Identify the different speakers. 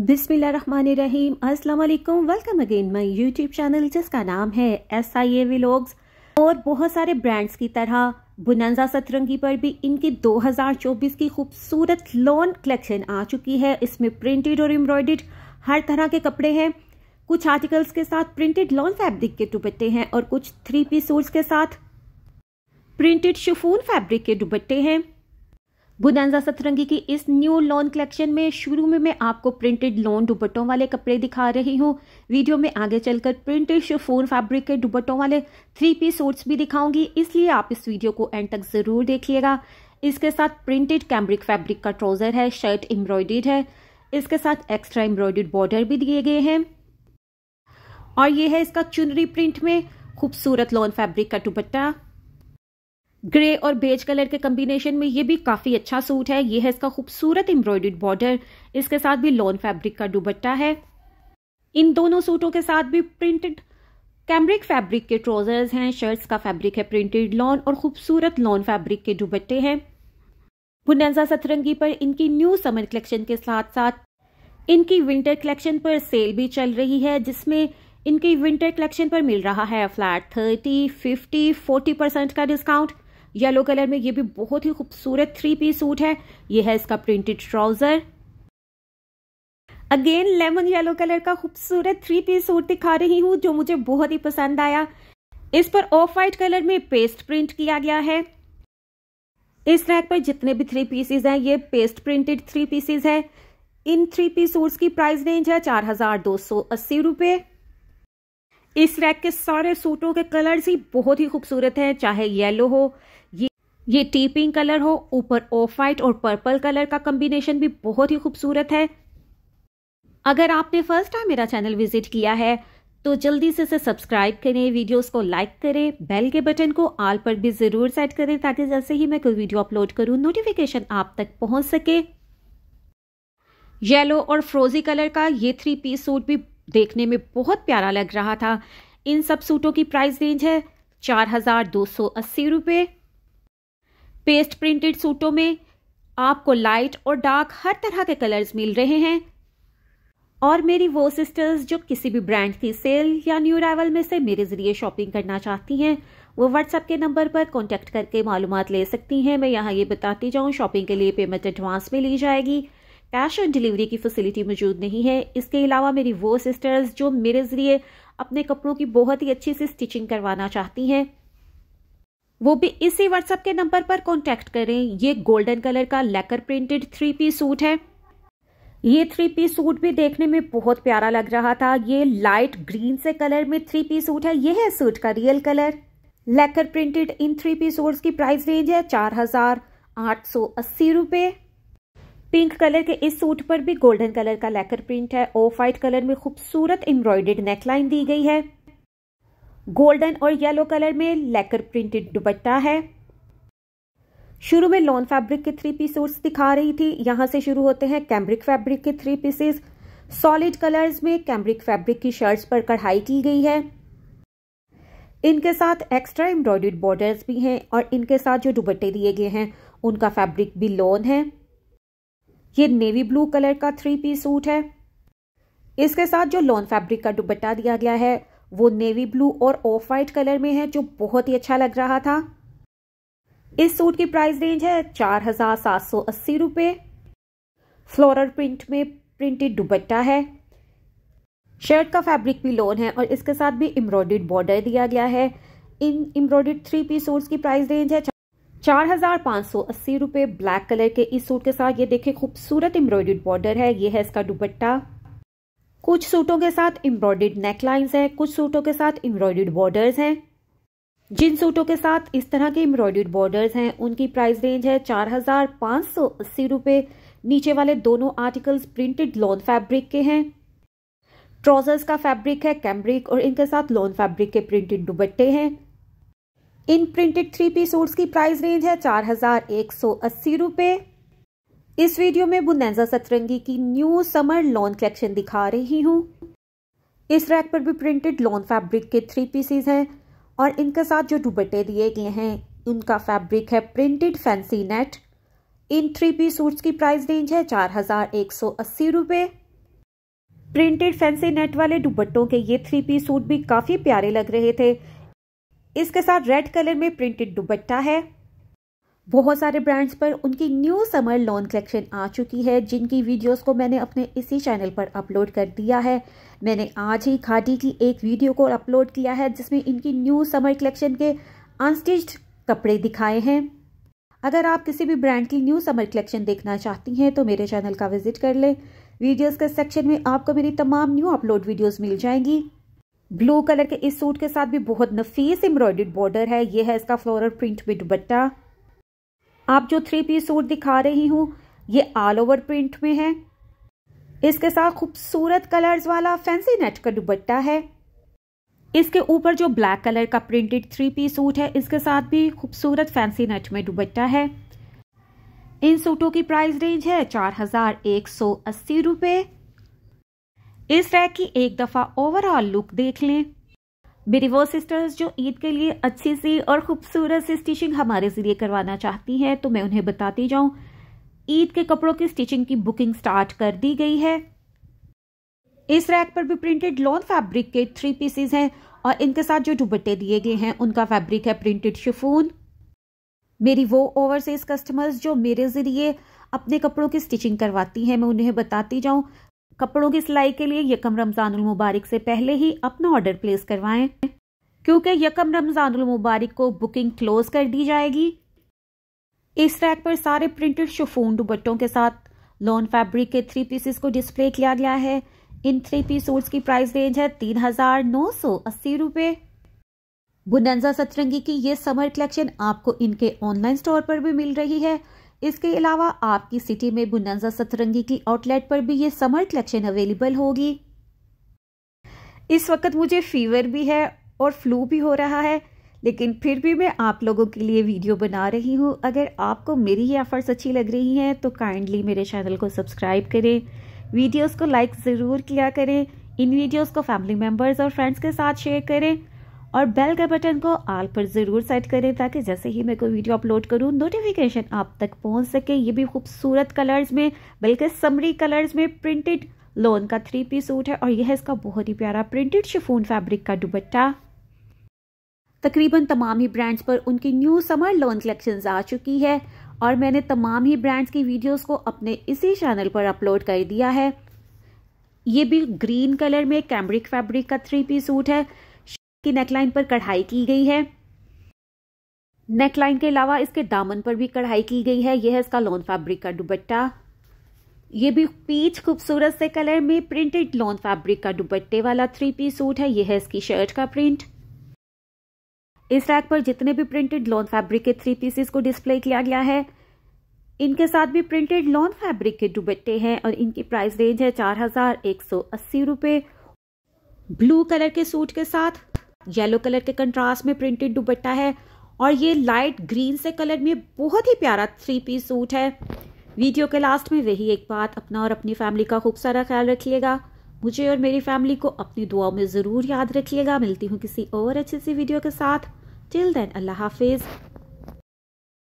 Speaker 1: बिस्मिल्लाहिर्रहमानिर्रहीम अस्सलाम वालेकुम welcome again my YouTube channel जिसका नाम है एस आई ए व्लॉग्स और बहुत सारे ब्रांड्स की तरह बुनंजा सतरंगी पर भी इनकी 2024 की खूबसूरत लॉन कलेक्शन आ चुकी है इसमें प्रिंटेड और एम्ब्रॉयडेड हर तरह के कपड़े हैं कुछ आर्टिकल्स के साथ प्रिंटेड लॉन फैब्रिक के दुपट्टे हैं और कुछ थ्री पीस सूट्स के साथ प्रिंटेड शुफून फैब्रिक के दुपट्टे हैं बुदानजा सतरंगी की इस न्यू लॉन कलेक्शन में शुरू में मैं आपको प्रिंटेड लॉन दुबट्टों वाले कपड़े दिखा रही हूँ वीडियो में आगे चलकर प्रिंटेड शिफोन फैब्रिक के दुबट्टों वाले थ्री पीस सूट्स भी दिखाऊंगी इसलिए आप इस वीडियो को एंड तक ज़रूर देखिएगा इसके साथ प्रिंटेड कैम्ब्रिक फैब्रिक का ट्राउज़र है शर्ट एम्ब्रॉयड है इसके साथ एक्स्ट्रा एम्ब्रॉयड बॉर्डर भी दिए गए हैं और ये है इसका चुनरी प्रिंट में खूबसूरत लॉन फैब्रिक का दुबट्टा ग्रे और बेज कलर के कम्बिनेशन में ये भी काफ़ी अच्छा सूट है ये है इसका खूबसूरत एम्ब्रॉयडर्ड बॉर्डर इसके साथ भी लॉन फैब्रिक का दुबट्टा है इन दोनों सूटों के साथ भी प्रिंटेड कैमरिक फैब्रिक के ट्रोजर्स हैं शर्ट्स का फैब्रिक है प्रिंटेड लॉन और खूबसूरत लॉन फैब्रिक के दुबट्टे हैं बुनंजा सतरंगी पर इनकी न्यू समर कलेक्शन के साथ साथ इनकी विंटर कलेक्शन पर सेल भी चल रही है जिसमें इनकी विंटर कलेक्शन पर मिल रहा है flat thirty fifty forty percent का डिस्काउंट येलो कलर में ये भी बहुत ही खूबसूरत थ्री पीस सूट है ये है इसका printed trouser again lemon yellow colour का खूबसूरत थ्री पीस सूट दिखा रही हूँ जो मुझे बहुत ही पसंद आया इस पर ऑफ वाइट कलर में पेस्ट प्रिंट किया गया है इस रैक पर जितने भी थ्री पीसेज हैं ये पेस्ट प्रिंटेड थ्री पीसेज हैं इन थ्री पीस सूट्स की प्राइस रेंज है चार हजार दो सौ अस्सी रुपये इस रैक के सारे सूटों के कलर्स ही बहुत ही खूबसूरत हैं चाहे येलो हो ये ये टी पिंक कलर हो ऊपर ऑफ वाइट और पर्पल कलर का कॉम्बिनेशन भी बहुत ही खूबसूरत है अगर आपने फर्स्ट टाइम मेरा चैनल विजिट किया है तो जल्दी से इसे सब्सक्राइब करें वीडियोस को लाइक करें बेल के बटन को आल पर भी ज़रूर सेट करें ताकि जैसे ही मैं कोई वीडियो अपलोड करूं नोटिफिकेशन आप तक पहुंच सके येलो और फ्रोजी कलर का ये थ्री पीस सूट भी देखने में बहुत प्यारा लग रहा था इन सब सूटों की प्राइस रेंज है चार हजार दो सौ अस्सी रुपये पेस्ट प्रिंटेड सूटों में आपको लाइट और डार्क हर तरह के कलर्स मिल रहे हैं और मेरी वो सिस्टर्स जो किसी भी ब्रांड की सेल या न्यू अराइवल में से मेरे ज़रिए शॉपिंग करना चाहती हैं वो व्हाट्सएप के नंबर पर कॉन्टेक्ट करके मालूम ले सकती हैं मैं यहाँ ये बताती जाऊँ शॉपिंग के लिए पेमेंट एडवांस में ली जाएगी कैश ऑन डिलीवरी की फैसिलिटी मौजूद नहीं है इसके अलावा मेरी वो सिस्टर्स जो मेरे ज़रिए अपने कपड़ों की बहुत ही अच्छी से स्टिचिंग करवाना चाहती हैं वो भी इसी व्हाट्सएप के नंबर पर कॉन्टेक्ट करें ये गोल्डन कलर का लेकर प्रिंटेड थ्री पी सूट है ये थ्री पी सूट भी देखने में बहुत प्यारा लग रहा था ये लाइट ग्रीन से कलर में थ्री पी सूट है ये है सूट का रियल कलर लेकर प्रिंटेड इन थ्री पी सूट्स की प्राइस रेंज है चार हजार आठ सौ अस्सी रुपये पिंक कलर के इस सूट पर भी गोल्डन कलर का लेकर प्रिंट है ऑफ वाइट कलर में खूबसूरत एम्ब्रॉयडेड नेकलाइन दी गई है गोल्डन और येलो कलर में लेकर प्रिंटेड दुपट्टा है शुरू में लॉन फैब्रिक के थ्री पीस सूट्स दिखा रही थी यहां से शुरू होते हैं कैम्ब्रिक फैब्रिक के थ्री पीसेस सॉलिड कलर्स में कैम्ब्रिक फैब्रिक की शर्ट्स पर कढ़ाई की गई है इनके साथ एक्स्ट्रा एम्ब्रॉयडर्ड बॉर्डर्स भी हैं और इनके साथ जो दुपट्टे दिए गए हैं उनका फैब्रिक भी लॉन है ये नेवी ब्लू कलर का थ्री पीस सूट है इसके साथ जो लॉन फैब्रिक का दुबट्टा दिया गया है वो नेवी ब्लू और ऑफ वाइट कलर में है जो बहुत ही अच्छा लग रहा था इस सूट की प्राइस रेंज है चार हजार सात सौ अस्सी रुपये फ्लोरल प्रिंट में प्रिंटेड दुबट्टा है शर्ट का फैब्रिक भी लोन है और इसके साथ भी एम्ब्रॉयड बॉर्डर दिया गया है इन एम्ब्रॉयड थ्री पीस सूट्स की प्राइस रेंज है चार हजार पाँच सौ अस्सी रुपये ब्लैक कलर के इस सूट के साथ ये देखिए खूबसूरत एम्ब्रॉयडर्ड बॉर्डर है ये है इसका दुपट्टा कुछ सूटों के साथ एम्ब्रॉयडर्ड नेकलाइंस है कुछ सूटों के साथ एम्ब्रॉयडर्ड बॉर्डर्स हैं जिन सूटों के साथ इस तरह के एम्ब्रॉयड बॉर्डर्स हैं उनकी प्राइस रेंज है चार हजार पाँच सौ अस्सी रुपये नीचे वाले दोनों आर्टिकल्स प्रिंटेड लॉन फैब्रिक के हैं ट्राउजर्स का फैब्रिक है कैम्ब्रिक और इनके साथ लॉन फैब्रिक के प्रिंटेड दुपट्टे हैं इन प्रिंटेड थ्री पी सूट्स की प्राइस रेंज है चार हजार एक सौ अस्सी रूपए इस वीडियो में बुनैजा सतरंगी की न्यू समर लॉन कलेक्शन दिखा रही हूँ इस रैक पर भी प्रिंटेड लॉन फैब्रिक के थ्री पीसीज हैं और इनके साथ जो दुबट्टे दिए गए हैं उनका फैब्रिक है प्रिंटेड फैंसी नेट इन थ्री पी सूट्स की प्राइस रेंज है चार हजार एक सौ अस्सी रुपए प्रिंटेड फैंसी नेट वाले दुबट्टों के ये थ्री पी सूट भी काफ़ी प्यारे लग रहे थे इसके साथ रेड कलर में प्रिंटेड दुबट्टा है बहुत सारे ब्रांड्स पर उनकी न्यू समर लॉन कलेक्शन आ चुकी है जिनकी वीडियोस को मैंने अपने इसी चैनल पर अपलोड कर दिया है मैंने आज ही खादी की एक वीडियो को अपलोड किया है जिसमें इनकी न्यू समर कलेक्शन के अनस्टिच्ड कपड़े दिखाए हैं अगर आप किसी भी ब्रांड की न्यू समर कलेक्शन देखना चाहती हैं तो मेरे चैनल का विजिट कर लें वीडियोज़ के सेक्शन में आपको मेरी तमाम न्यू अपलोड वीडियोज़ मिल जाएंगी ब्लू कलर के इस सूट के साथ भी बहुत नफीस एम्ब्रॉयडर्ड बॉर्डर है ये है इसका फ्लोरल प्रिंट में दुबट्टा आप जो थ्री पीस सूट दिखा रही हूं ये ऑल ओवर प्रिंट में है इसके साथ खूबसूरत कलर्स वाला फैंसी नेट का दुबट्टा है इसके ऊपर जो ब्लैक कलर का प्रिंटेड थ्री पी सूट है इसके साथ भी खूबसूरत फैंसी नेट में दुबट्टा है इन सूटों की प्राइस रेंज है चार हजार एक सौ अस्सी रुपये इस रैक की एक दफ़ा ओवरऑल लुक देख लें मेरी वो सिस्टर्स जो ईद के लिए अच्छी सी और ख़ूबसूरत सी स्टिचिंग हमारे ज़रिए करवाना चाहती हैं तो मैं उन्हें बताती जाऊं ईद के कपड़ों की स्टिचिंग की बुकिंग स्टार्ट कर दी गई है इस रैक पर भी प्रिंटेड लॉन फैब्रिक के थ्री पीसेस हैं और इनके साथ जो दुबट्टे दिए गए हैं उनका फैब्रिक है प्रिंटेड शिफून मेरी वो ओवरसीज कस्टमर्स जो मेरे ज़रिए अपने कपड़ों की स्टिचिंग करवाती हैं मैं उन्हें बताती जाऊं कपड़ों की सिलाई के लिए यकम रमज़ानुल मुबारक से पहले ही अपना ऑर्डर प्लेस करवाएं क्योंकि यकम रमज़ानुल मुबारक को बुकिंग क्लोज कर दी जाएगी इस रैक पर सारे प्रिंटेड शुफून दुबट्टों के साथ लॉन फैब्रिक के थ्री पीसेस को डिस्प्ले किया गया है इन थ्री पीस सूट्स की प्राइस रेंज है तीन हजार नौ सौ अस्सी रुपये बुनंजा सतरंगी की ये समर कलेक्शन आपको इनके ऑनलाइन स्टोर पर भी मिल रही है इसके अलावा आपकी सिटी में बुनंजा सतरंगी की आउटलेट पर भी ये समर कलेक्शन अवेलेबल होगी इस वक्त मुझे फीवर भी है और फ्लू भी हो रहा है लेकिन फिर भी मैं आप लोगों के लिए वीडियो बना रही हूँ अगर आपको मेरी ये एफ़र्ट्स अच्छी लग रही हैं तो काइंडली मेरे चैनल को सब्सक्राइब करें वीडियोस को लाइक ज़रूर किया करें इन वीडियोस को फैमिली मेम्बर्स और फ्रेंड्स के साथ शेयर करें और बेल का बटन को आल पर ज़रूर सेट करें ताकि जैसे ही मैं कोई वीडियो अपलोड करूँ नोटिफिकेशन आप तक पहुंच सके ये भी खूबसूरत कलर्स में बल्कि समरी कलर्स में प्रिंटेड लोन का थ्री पीस सूट है और यह है इसका बहुत ही प्यारा प्रिंटेड शिफोन फैब्रिक का दुबट्टा तकरीबन तमाम ही ब्रांड्स पर उनकी न्यू समर लोन कलेक्शन आ चुकी है और मैंने तमाम ही ब्रांड्स की वीडियोस को अपने इसी चैनल पर अपलोड कर दिया है ये भी ग्रीन कलर में कैम्ब्रिक फैब्रिक का थ्री पी सूट है की नेकलाइन पर कढ़ाई की गई है नेकलाइन के अलावा इसके दामन पर भी कढ़ाई की गई है यह है इसका लॉन फैब्रिक का दुबट्टा ये भी पीच खूबसूरत से कलर में प्रिंटेड लॉन फैब्रिक का दुबट्टे वाला थ्री पीस सूट है यह है इसकी शर्ट का प्रिंट इस रैक पर जितने भी प्रिंटेड लॉन फैब्रिक के थ्री पीसेस को डिस्प्ले किया गया है इनके साथ भी प्रिंटेड लॉन फैब्रिक के दुबट्टे हैं और इनकी प्राइस रेंज है चार हजार एक सौ अस्सी ब्लू कलर के सूट के साथ येलो कलर के कंट्रास्ट में प्रिंटेड दुपट्टा है और ये लाइट ग्रीन से कलर में बहुत ही प्यारा थ्री पीस सूट है वीडियो के लास्ट में वही एक बात अपना और अपनी फैमिली का खूब सारा ख्याल रखिएगा मुझे और मेरी फैमिली को अपनी दुआओं में ज़रूर याद रखिएगा मिलती हूँ किसी और अच्छी सी वीडियो के साथ टिल देन अल्लाह हाफिज़